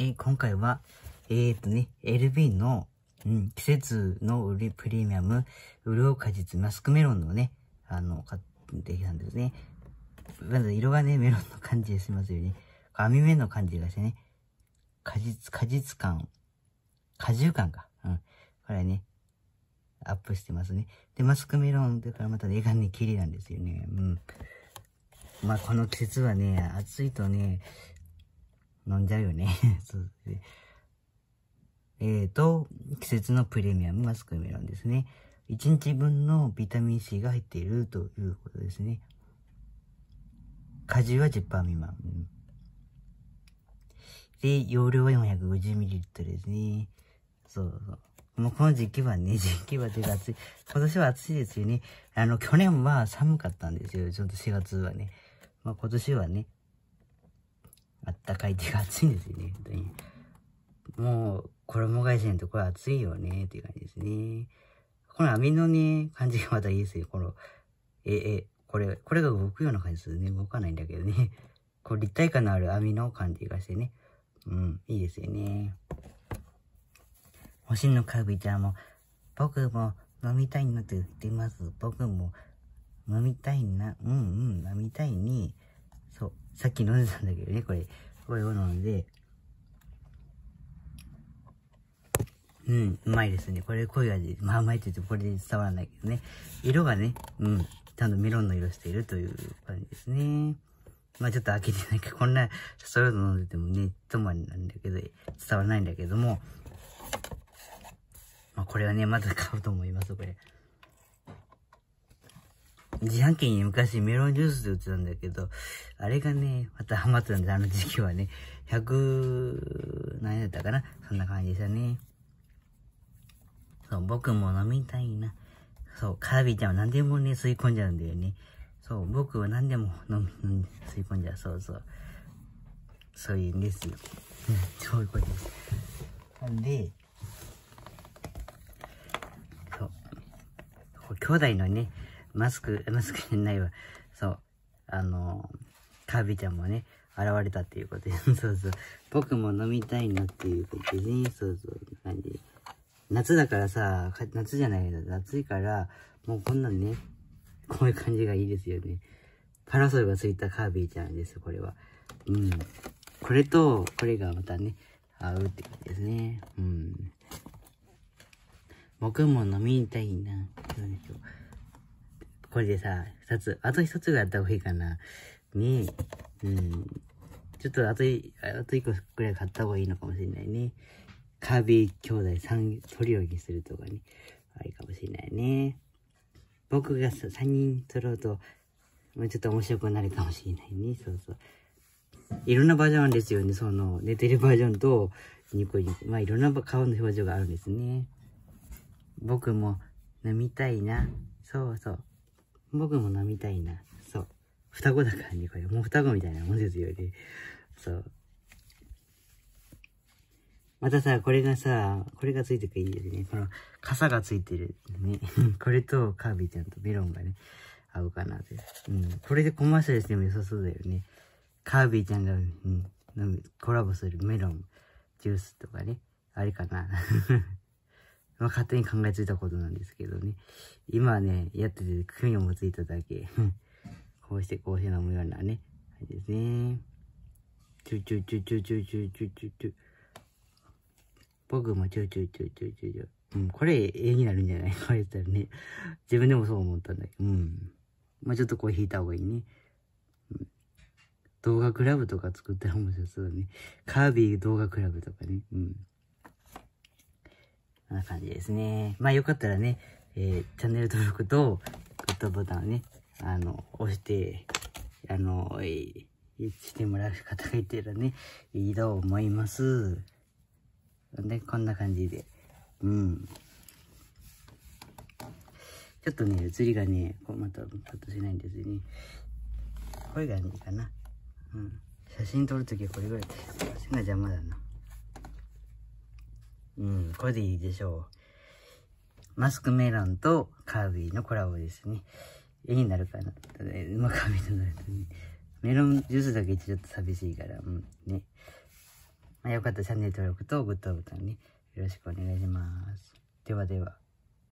えー、今回は、えー、っとね、LB の、うん、季節の売りプレミアム、潤う果実マスクメロンのね、あの、買ってきたんですね。まず色がね、メロンの感じがしますよね。網目の感じがしてね、果実、果実感、果汁感か。うん。これね、アップしてますね。で、マスクメロンだからまた絵がね、綺麗なんですよね。うん。まあ、この季節はね、暑いとね、飲んじゃうよね そうでえーと、季節のプレミアムがスクメロンですね。1日分のビタミン C が入っているということですね。果汁は10%未満。で、容量は 450ml ですね。そうそう。もうこの時期はね、時期はという暑い。今年は暑いですよね。あの、去年は寒かったんですよ。ちょっと4月はね。まあ今年はね、あったかいっていうか暑いんですよね、本当に。もう、衣替えせんとこれ暑いよね、っていう感じですね。この網のね、感じがまたいいですよ。この、え、え、これ、これが動くような感じですね。動かないんだけどね。こう立体感のある網の感じがしてね。うん、いいですよね。星のルビちゃんも、僕も飲みたいなと言ってます。僕も飲みたいな、うんうん、飲みたいに、ね。そう。さっき飲んでたんだけどね、これ。これを飲んで。うん、うまいですね。これ濃い味。まあ、甘いって言ってもこれで伝わらないけどね。色がね、うん、ちゃんとメロンの色しているという感じですね。まあちょっと開けてないけど、こんな、それぞれ飲んでてもね、まりなんだけど、伝わらないんだけども、まあこれはね、まだ買うと思います、これ。自販機に昔メロンジュースで売ってたんだけど、あれがね、またハマってたんで、あの時期はね、100、何円だったかなそんな感じでしたね。そう、僕も飲みたいな。そう、カービィちゃんは何でもね、吸い込んじゃうんだよね。そう、僕は何でも飲み、吸い込んじゃう。そうそう。そういうんですよ。そういうことです。なんで、そう、兄弟のね、マスク、マスクじゃないわ。そう。あの、カービィちゃんもね、現れたっていうことで、そうそう。僕も飲みたいなっていうことでね、そうそう、感じ。夏だからさ、夏じゃないど、夏いから、もうこんなんね、こういう感じがいいですよね。パラソルがついたカービィちゃんです、これは。うん。これと、これがまたね、合うってことですね。うん。僕も飲みたいな。どうでしょう。これでさ、二つ、あと一つがあった方がいいかな。ねえ。うん。ちょっとあと、あと一個くらい買った方がいいのかもしれないね。カービィ兄弟三トリオにするとかね。あいかもしれないね。僕が三人取ろうと、もうちょっと面白くなるかもしれないね。そうそう。いろんなバージョンあるんですよね。その、寝てるバージョンと、ニコニコ。まあ、いろんな顔の表情があるんですね。僕も飲みたいな。そうそう。僕も飲みたいな。そう。双子だからね、これ。もう双子みたいなもんですよね。そう。またさ、これがさ、これがついてくるいいよね。この、傘がついてる。ね。これと、カービィちゃんとメロンがね、合うかなって。うん。これでコマーシャルしても良さそうだよね。カービィちゃんが、うん、コラボするメロン、ジュースとかね。あれかな。まあ、勝手に考えついたことなんですけどね。今ね、やってて、組をもついただけ。こうして、こうして飲むようなね、感じですね。チュチュチュチュチュチュチュチュチュ。僕もチュチュチュチュチュチュ。うん、これ、絵になるんじゃない これ言ったらね。自分でもそう思ったんだけど。うん。まあ、ちょっとこう引いた方がいいね。うん、動画クラブとか作ったら面白そうだね。カービィ動画クラブとかね。うん。こんな感じですね。まあよかったらね、えー、チャンネル登録とグッドボタンをね、あの、押して、あの、えー、してもらう方がいたらね、いいと思います。で、こんな感じで。うん。ちょっとね、映りがね、こうまたょッとしないんですよね。声がいいかな。うん。写真撮るときはこれぐらいで写真が邪魔だな。うん、これでいいでしょう。マスクメロンとカービィのコラボですね。絵になるかな。ただ、うまくはみとなるとね。メロンジュースだけちょっと寂しいから、うん、ね。まあ、よかったらチャンネル登録とグッドボタンね、よろしくお願いします。ではでは。